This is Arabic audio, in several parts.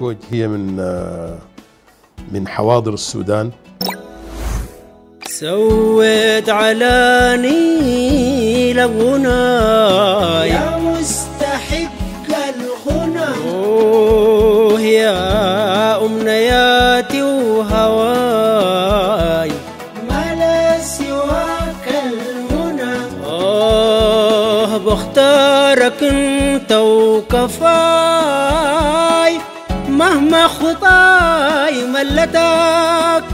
الكويت هي من آه، من حواضر السودان سويت على نيل يا مستحق الغنى اوه يا امنياتي وهواي ما لا سواك الغنى اوه بختارك انت وكفاي مهما خطاي ملتك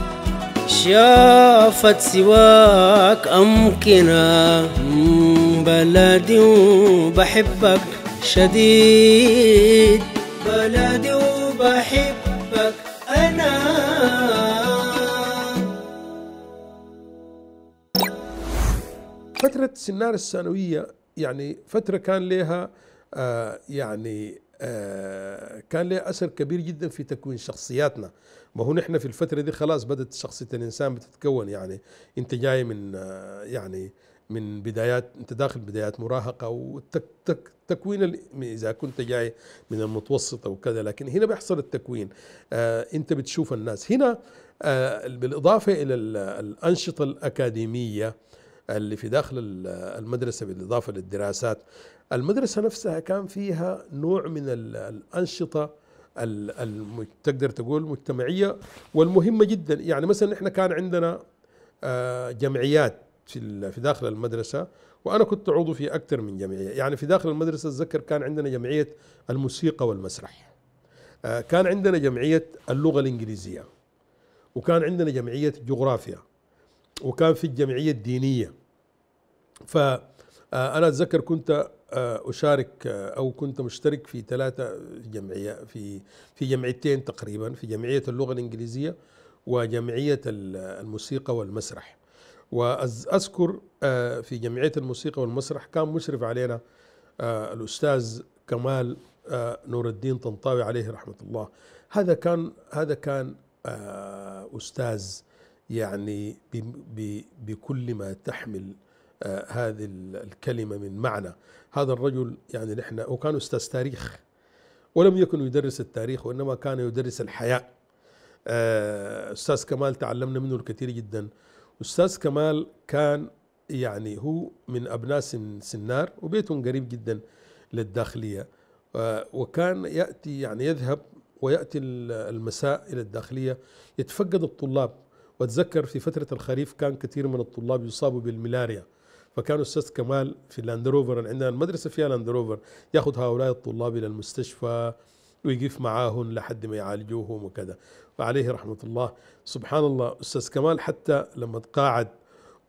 شافت سواك أمكنة بلدي وبحبك شديد بلدي وبحبك أنا فترة سنار الثانوية يعني فترة كان لها آه يعني آه، كان له اثر كبير جدا في تكوين شخصياتنا ما هو نحن في الفتره دي خلاص بدات شخصيه الانسان بتتكون يعني انت جاي من آه، يعني من بدايات انت داخل بدايات مراهقه وتكوين اذا كنت جاي من المتوسط او كذا لكن هنا بيحصل التكوين آه، انت بتشوف الناس هنا بالاضافه الى الانشطه الاكاديميه اللي في داخل المدرسه بالاضافه للدراسات المدرسة نفسها كان فيها نوع من الأنشطة تقدر تقول مجتمعية والمهمة جدا يعني مثلا احنا كان عندنا آه، جمعيات في في داخل المدرسة وأنا كنت عضو في أكثر من جمعية يعني في داخل المدرسة أتذكر كان عندنا جمعية الموسيقى والمسرح آه، كان عندنا جمعية اللغة الإنجليزية وكان عندنا جمعية جغرافيا وكان في الجمعية الدينية فأنا آه، أتذكر كنت آه، اشارك آه، او كنت مشترك في ثلاثه جمعيه في في جمعيتين تقريبا في جمعيه اللغه الانجليزيه وجمعيه الموسيقى والمسرح واذكر آه، في جمعيه الموسيقى والمسرح كان مشرف علينا الاستاذ كمال نور الدين طنطاوي عليه رحمه الله هذا كان هذا كان استاذ يعني بكل ما تحمل هذه الكلمة من معنى هذا الرجل يعني نحن وكان أستاذ تاريخ ولم يكن يدرس التاريخ وإنما كان يدرس الحياة آه، أستاذ كمال تعلمنا منه الكثير جدا أستاذ كمال كان يعني هو من أبناء سنار وبيتهم قريب جدا للداخلية آه، وكان يأتي يعني يذهب ويأتي المساء إلى الداخلية يتفقد الطلاب واتذكر في فترة الخريف كان كثير من الطلاب يصابوا بالملاريا فكان استاذ كمال في اللاندروفر عندنا المدرسه فيها لاندروفر ياخذ هؤلاء الطلاب الى المستشفى ويقف معاهم لحد ما يعالجوهم وكذا فعليه رحمه الله سبحان الله استاذ كمال حتى لما تقاعد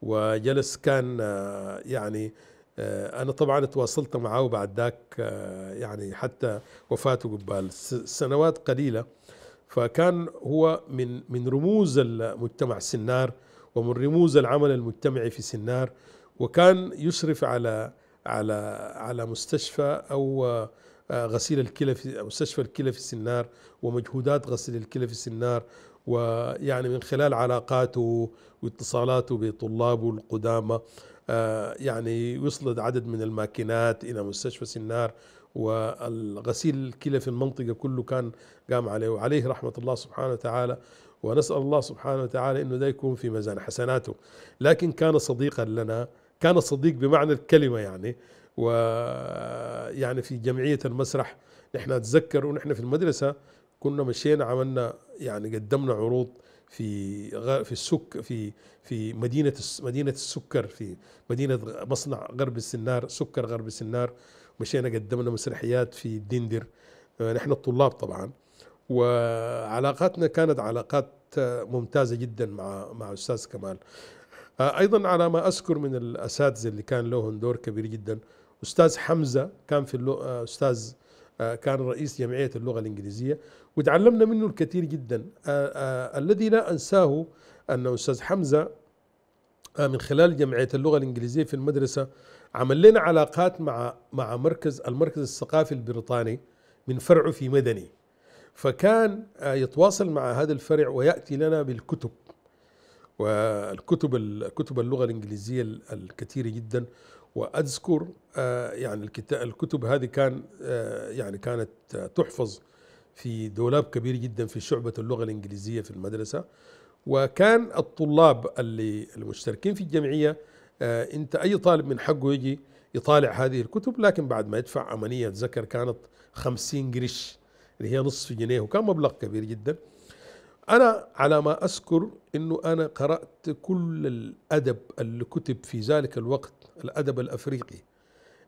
وجلس كان آه، يعني آه، انا طبعا تواصلت معه بعد ذاك آه، يعني حتى وفاته قبال سنوات قليله فكان هو من من رموز المجتمع سنار ومن رموز العمل المجتمعي في سنار وكان يشرف على على على مستشفى او آه، غسيل الكلى في مستشفى الكلى في سنار ومجهودات غسيل الكلى في سنار ويعني من خلال علاقاته واتصالاته بطلابه القدامى آه، يعني وصلت عدد من الماكينات الى مستشفى سنار والغسيل الكلى في المنطقه كله كان قام عليه وعليه رحمه الله سبحانه وتعالى ونسال الله سبحانه وتعالى انه ده يكون في ميزان حسناته لكن كان صديقا لنا كان صديق بمعنى الكلمة يعني و يعني في جمعية المسرح نحن أتذكر ونحن في المدرسة كنا مشينا عملنا يعني قدمنا عروض في في السك في في مدينه مدينه السكر في مدينه مصنع غرب السنار سكر غرب السنار مشينا قدمنا مسرحيات في الدندر آه، نحن الطلاب طبعا وعلاقاتنا كانت علاقات ممتازه جدا مع مع استاذ كمال ايضا على ما اذكر من الاساتذه اللي كان لهم دور كبير جدا استاذ حمزه كان في اللغة استاذ آه، كان رئيس جمعيه اللغه الانجليزيه وتعلمنا منه الكثير جدا آه، آه، الذي لا انساه ان استاذ حمزه من خلال جمعيه اللغه الانجليزيه في المدرسه عمل لنا علاقات مع مع مركز المركز الثقافي البريطاني من فرعه في مدني فكان يتواصل مع هذا الفرع وياتي لنا بالكتب والكتب كتب اللغه الانجليزيه الكثيره جدا واذكر آه، يعني الكتب هذه كان آه، يعني كانت تحفظ في دولاب كبير جدا في شعبه اللغه الانجليزيه في المدرسه وكان الطلاب اللي المشتركين في الجمعيه آه، انت اي طالب من حقه يجي يطالع هذه الكتب لكن بعد ما يدفع عمليه اتذكر كانت 50 قرش اللي هي نصف جنيه وكان مبلغ كبير جدا أنا على ما أذكر أنه أنا قرأت كل الأدب اللي كتب في ذلك الوقت الأدب الأفريقي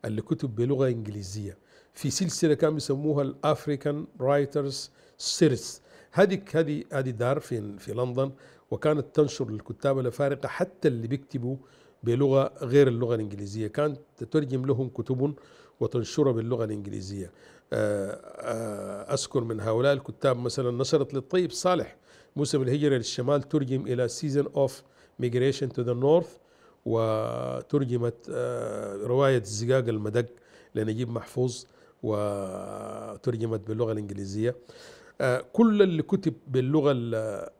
اللي كتب بلغة إنجليزية في سلسلة كانوا يسموها الأفريكان رايترز سيرس هذه هذه هذه دار في في لندن وكانت تنشر الكتاب الأفارقة حتى اللي بيكتبوا بلغة غير اللغة الإنجليزية كانت تترجم لهم كتب وتنشرها باللغة الإنجليزية آه، آه، أذكر من هؤلاء الكتاب مثلا نشرت للطيب صالح موسم الهجرة للشمال ترجم إلى سيزن أوف ميجريشن تو ذا نورث وترجمت آه، رواية زقاق المدق لنجيب محفوظ وترجمت باللغة الإنجليزية آه، كل اللي كتب باللغة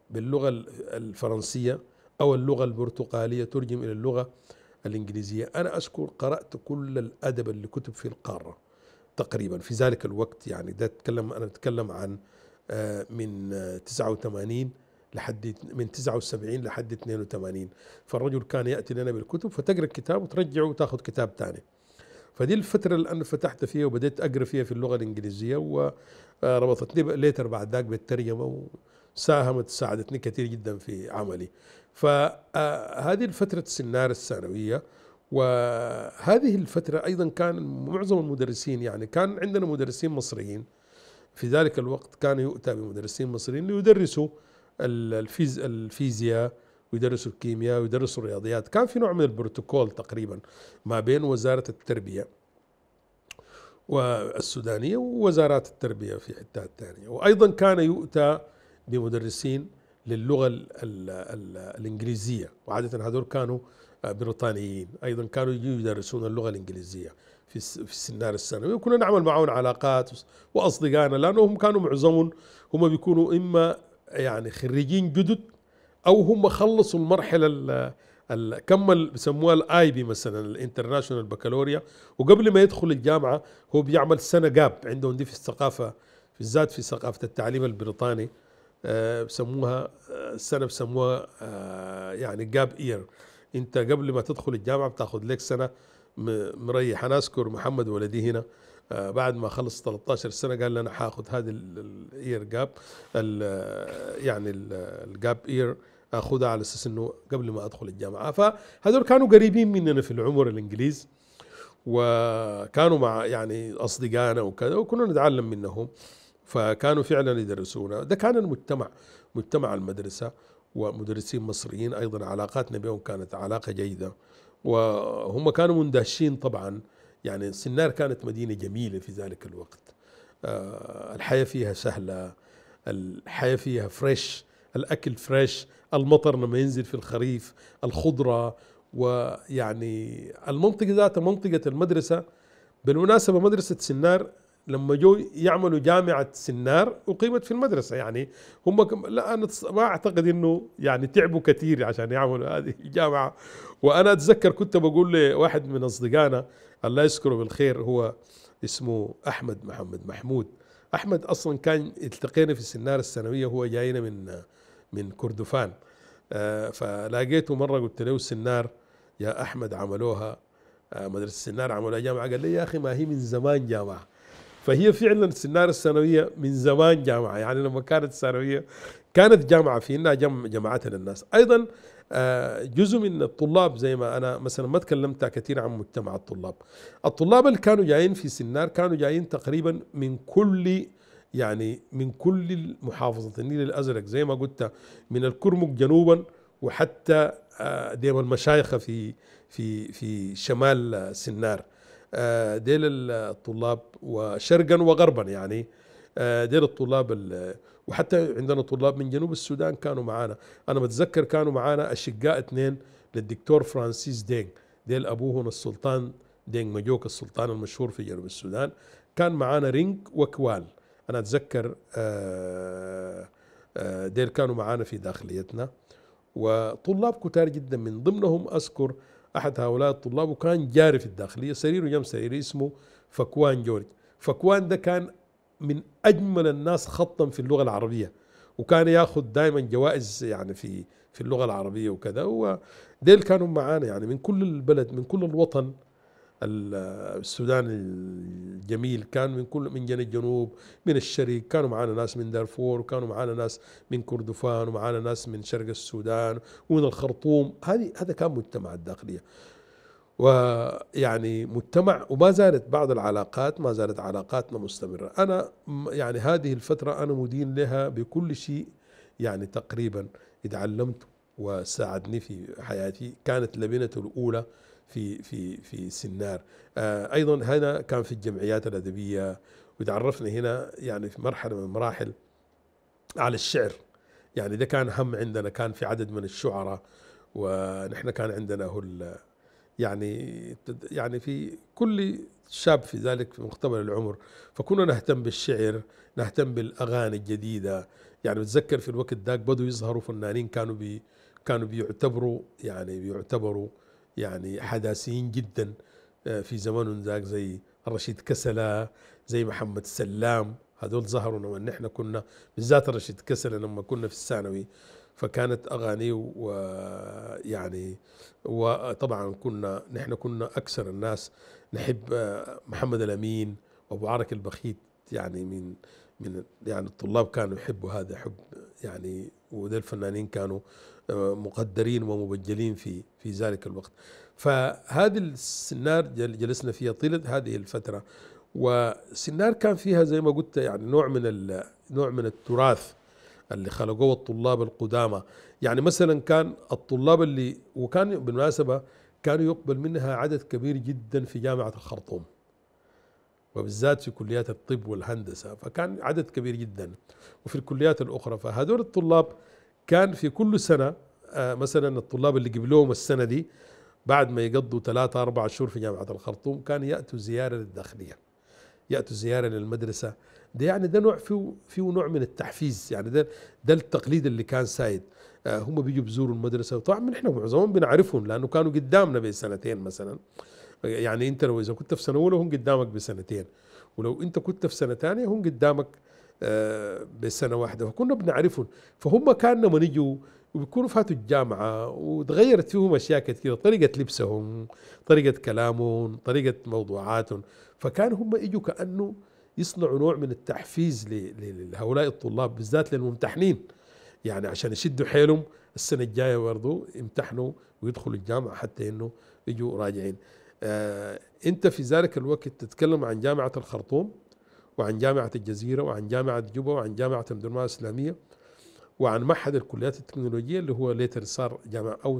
باللغة الفرنسية أو اللغة البرتقالية ترجم إلى اللغة الإنجليزية أنا أذكر قرأت كل الأدب اللي كتب في القارة تقريبا في ذلك الوقت يعني ده أتكلم أنا أتكلم عن آه، من 89 لحد من 79 لحد 82 فالرجل كان ياتي لنا بالكتب فتقرا الكتاب وترجعه وتاخذ كتاب ثاني فدي الفترة اللي أنا فتحت فيها وبدأت أقرأ فيها في اللغة الإنجليزية وربطتني آه، ليتر بعد ذاك بالترجمة وساهمت ساعدتني كثير جدا في عملي فهذه آه، الفترة السنار الثانوية وهذه الفترة أيضا كان معظم المدرسين يعني كان عندنا مدرسين مصريين في ذلك الوقت كان يؤتى بمدرسين مصريين ليدرسوا الفيز الفيزياء ويدرسوا الكيمياء ويدرسوا الرياضيات كان في نوع من البروتوكول تقريبا ما بين وزارة التربية والسودانية ووزارات التربية في حتات ثانية وأيضا كان يؤتى بمدرسين للغة الـ الـ الـ الإنجليزية وعادة هذول كانوا آه، بريطانيين ايضا كانوا يجوا يدرسون اللغه الانجليزيه في في السنار الثانوي وكنا نعمل معهم علاقات واصدقائنا لانهم كانوا معظمهم هم بيكونوا اما يعني خريجين جدد او هم خلصوا المرحله ال كمل بسموها الاي بي مثلا الانترناشونال بكالوريا وقبل ما يدخل الجامعه هو بيعمل سنه جاب عندهم دي في الثقافه بالذات في ثقافه التعليم البريطاني آه، بسموها السنه آه، بسموها يعني جاب اير انت قبل ما تدخل الجامعه بتاخذ لك سنه مريح انا اذكر محمد ولدي هنا آه، بعد ما خلص 13 سنه قال لي انا حاخذ هذه الاير جاب يعني الجاب اير اخذها على اساس انه قبل ما ادخل الجامعه فهذول كانوا قريبين مننا في العمر الانجليز وكانوا مع يعني اصدقائنا وكذا وكنا نتعلم منهم فكانوا فعلا يدرسونا ده كان المجتمع مجتمع المدرسه ومدرسين مصريين أيضا علاقاتنا بهم كانت علاقة جيدة وهم كانوا مندهشين طبعا يعني سنار كانت مدينة جميلة في ذلك الوقت آه، الحياة فيها سهلة الحياة فيها فريش الأكل فريش المطر لما ينزل في الخريف الخضرة ويعني المنطقة ذاتها منطقة المدرسة بالمناسبة مدرسة سنار لما جو يعملوا جامعة سنار أقيمت في المدرسة يعني هم كم لا أنا ما أعتقد إنه يعني تعبوا كثير عشان يعملوا هذه الجامعة وأنا أتذكر كنت بقول لواحد من أصدقائنا الله يذكره بالخير هو اسمه أحمد محمد محمود أحمد أصلا كان التقينا في سنار الثانوية هو جاينا من من كردفان آه، فلاقيته مرة قلت له سنار يا أحمد عملوها آه، مدرسة سنار عملوها جامعة قال لي يا أخي ما هي من زمان جامعة فهي فعلا سنار الثانويه من زمان جامعه يعني لما كانت الثانويه كانت جامعه في انها جم جمعتها للناس ايضا آه، جزء من الطلاب زي ما انا مثلا ما تكلمت كثير عن مجتمع الطلاب الطلاب اللي كانوا جايين في سنار كانوا جايين تقريبا من كل يعني من كل محافظة النيل الأزرق زي ما قلت من الكرمك جنوبا وحتى آه، ديما المشايخة في في في شمال آه، سنار آه، ديل الطلاب وشرقا وغربا يعني آه، ديل الطلاب وحتى عندنا طلاب من جنوب السودان كانوا معانا انا بتذكر كانوا معانا اشقاء اثنين للدكتور فرانسيس دينغ ديل ابوهن السلطان دينغ مجوك السلطان المشهور في جنوب السودان كان معانا رينج وكوال انا اتذكر آه، ديل كانوا معانا في داخليتنا وطلاب كتار جدا من ضمنهم اذكر احد هؤلاء الطلاب وكان جاري في الداخليه سريره جنب سريري اسمه فكوان جورج فكوان ده كان من اجمل الناس خطا في اللغه العربيه وكان ياخذ دائما جوائز يعني في في اللغه العربيه وكذا وديل كانوا معانا يعني من كل البلد من كل الوطن السودان الجميل كان من كل من جنوب الجنوب من الشرق كانوا معانا ناس من دارفور وكانوا معانا ناس من كردفان ومعانا ناس من شرق السودان ومن الخرطوم هذه هذا كان مجتمع الداخليه ويعني مجتمع وما زالت بعض العلاقات ما زالت علاقاتنا مستمرة أنا يعني هذه الفترة أنا مدين لها بكل شيء يعني تقريبا اتعلمت وساعدني في حياتي كانت لبنته الأولى في في في سنار آه، ايضا هنا كان في الجمعيات الادبيه وتعرفنا هنا يعني في مرحله من المراحل على الشعر يعني ده كان هم عندنا كان في عدد من الشعراء ونحن كان عندنا هو يعني يعني في كل شاب في ذلك في مقتبل العمر فكنا نهتم بالشعر نهتم بالاغاني الجديده يعني بتذكر في الوقت ذاك بدوا يظهروا فنانين كانوا بي كانوا بيعتبروا يعني بيعتبروا يعني حداثيين جدا آه، في زمان ذاك زي رشيد كسلا زي محمد سلام هذول ظهروا لما نحن كنا بالذات رشيد كسلا لما كنا في الثانوي فكانت أغاني ويعني وطبعا كنا نحن كنا أكثر الناس نحب آه، محمد الأمين وأبو عرك البخيت يعني من من يعني الطلاب كانوا يحبوا هذا حب يعني وده الفنانين كانوا مقدرين ومبجلين في في ذلك الوقت فهذه السنار جلسنا فيها طيلة هذه الفترة وسنار كان فيها زي ما قلت يعني نوع من نوع من التراث اللي خلقوه الطلاب القدامى يعني مثلا كان الطلاب اللي وكان بالمناسبة كانوا يقبل منها عدد كبير جدا في جامعة الخرطوم وبالذات في كليات الطب والهندسة فكان عدد كبير جدا وفي الكليات الأخرى فهذول الطلاب كان في كل سنه آه، مثلا الطلاب اللي قبلوهم السنه دي بعد ما يقضوا ثلاثة أربعة شهور في جامعة الخرطوم كان يأتوا زيارة للداخلية يأتوا زيارة للمدرسة ده يعني ده نوع فيه, فيه نوع من التحفيز يعني ده ده التقليد اللي كان سايد آه، هم بيجوا بيزوروا المدرسة وطبعا نحن معظمهم بنعرفهم لأنه كانوا قدامنا بسنتين مثلا يعني أنت لو إذا كنت في سنة أولى هم قدامك بسنتين ولو أنت كنت في سنة ثانية هم قدامك آه، بسنه واحده فكنا بنعرفهم فهم كان لما يجوا وبيكونوا فاتوا الجامعة وتغيرت فيهم أشياء كثيرة طريقة لبسهم طريقة كلامهم طريقة موضوعاتهم فكان هم إجوا كأنه يصنعوا نوع من التحفيز لهؤلاء الطلاب بالذات للممتحنين يعني عشان يشدوا حيلهم السنة الجاية برضو يمتحنوا ويدخلوا الجامعة حتى إنه يجوا راجعين آه أنت في ذلك الوقت تتكلم عن جامعة الخرطوم وعن جامعة الجزيرة وعن جامعة جوبا وعن جامعة المدرمات الإسلامية وعن معهد الكليات التكنولوجية اللي هو ليتر صار جامعة أو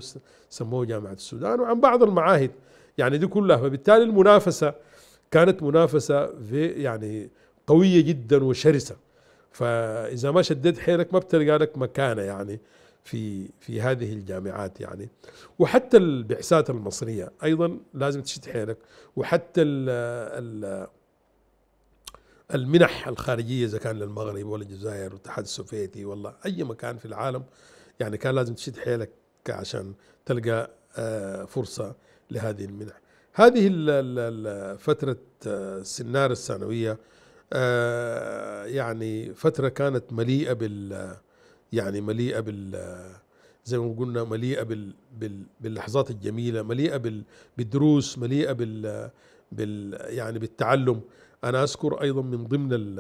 سموه جامعة السودان وعن بعض المعاهد يعني دي كلها فبالتالي المنافسة كانت منافسة في يعني قوية جدا وشرسة فإذا ما شددت حيلك ما بتلقى لك مكانة يعني في في هذه الجامعات يعني وحتى البعثات المصرية أيضا لازم تشد حيلك وحتى ال ال المنح الخارجيه اذا كان للمغرب ولا الجزائر والاتحاد السوفيتي ولا اي مكان في العالم يعني كان لازم تشد حيلك عشان تلقى آه، فرصه لهذه المنح. هذه فتره السنار آه، الثانويه آه، يعني فتره كانت مليئه بال يعني مليئه بال زي ما قلنا مليئه بال بال باللحظات الجميله مليئه بال بالدروس مليئه بال بال يعني بالتعلم أنا أذكر أيضا من ضمن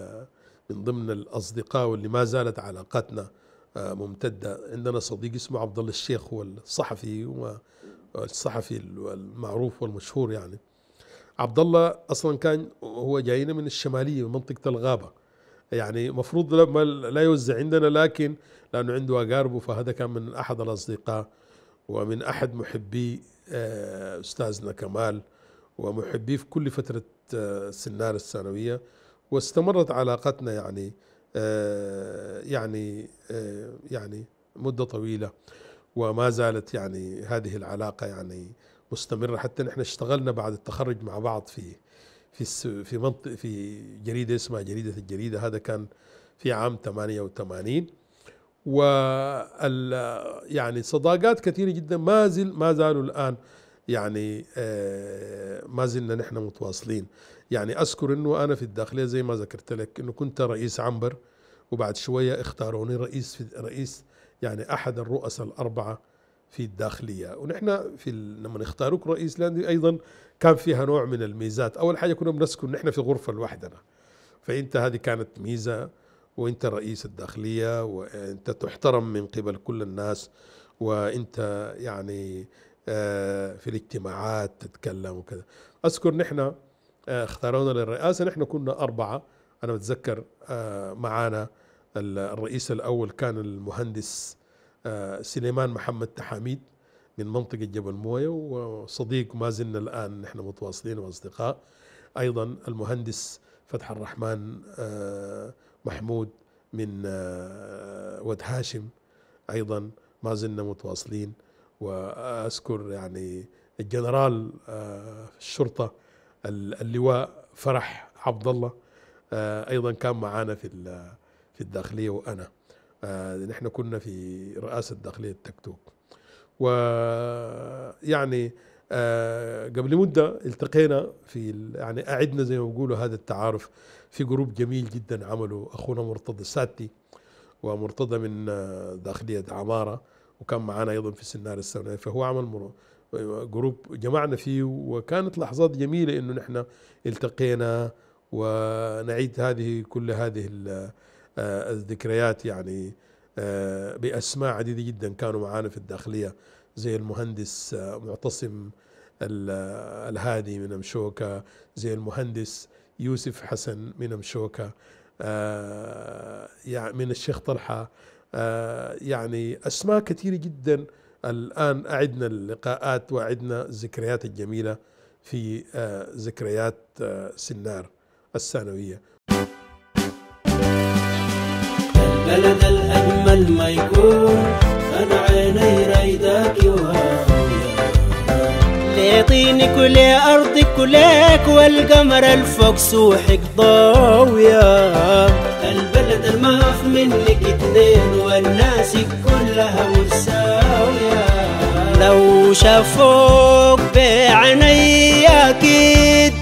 من ضمن الأصدقاء واللي ما زالت علاقاتنا آه، ممتدة عندنا صديق اسمه عبد الله الشيخ هو الصحفي والصحفي المعروف والمشهور يعني عبد الله أصلا كان هو جاينا من الشمالية من منطقة الغابة يعني مفروض لا يوزع عندنا لكن لأنه عنده أقاربه فهذا كان من أحد الأصدقاء ومن أحد محبي آه، أستاذنا كمال ومحبيه في كل فترة آه، سنان الثانوية واستمرت علاقتنا يعني آه، يعني آه، يعني مدة طويلة وما زالت يعني هذه العلاقة يعني مستمرة حتى نحن اشتغلنا بعد التخرج مع بعض في في في منطق في جريدة اسمها جريدة الجريدة هذا كان في عام 88 و يعني صداقات كثيرة جدا ما زل ما زالوا الآن يعني آه، ما زلنا نحن متواصلين يعني أذكر أنه أنا في الداخلية زي ما ذكرت لك أنه كنت رئيس عنبر وبعد شوية اختاروني رئيس في رئيس يعني أحد الرؤساء الأربعة في الداخلية ونحن في لما نختاروك رئيس لاندي أيضا كان فيها نوع من الميزات أول حاجة كنا بنسكن نحن في غرفة لوحدنا فأنت هذه كانت ميزة وأنت رئيس الداخلية وأنت تحترم من قبل كل الناس وأنت يعني آه، في الاجتماعات تتكلم وكذا اذكر نحن آه، اختارونا للرئاسه نحن كنا اربعه انا بتذكر آه، معانا الرئيس الاول كان المهندس سليمان محمد تحاميد من منطقه جبل مويه وصديق ما زلنا الان نحن متواصلين واصدقاء ايضا المهندس فتح الرحمن محمود من ود هاشم ايضا ما زلنا متواصلين واذكر يعني الجنرال آه، الشرطه اللواء فرح عبد الله آه، ايضا كان معانا في في الداخليه وانا آه، نحن كنا في رئاسه الداخليه التكتوك ويعني قبل مدة التقينا في يعني أعدنا زي ما بيقولوا هذا التعارف في جروب جميل جدا عمله أخونا مرتضى الساتي ومرتضى من داخلية عمارة وكان معانا ايضا في سنار السنة فهو عمل جروب جمعنا فيه وكانت لحظات جميله انه نحن التقينا ونعيد هذه كل هذه آه، الذكريات يعني آه، باسماء عديده جدا كانوا معانا في الداخليه زي المهندس آه، معتصم الهادي من مشوكه زي المهندس يوسف حسن من مشوكه يعني من الشيخ طلحه آه، يعني أسماء كثيرة جدا الآن أعدنا اللقاءات وأعدنا الذكريات الجميلة في آه، ذكريات آه، سنار الثانوية البلد الأجمل ما يكون أنا عيني طينك كل أرضك كلك والقمر الفوق سوحك ضاوية البلد المخ منك اتنين والناس كلها مساوية لو شافوك بعيني أكيد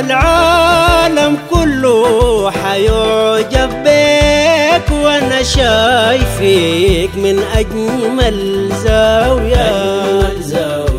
العالم كله حيعجب بيك وانا شايفك من اجمل زاويه, أجمل زاوية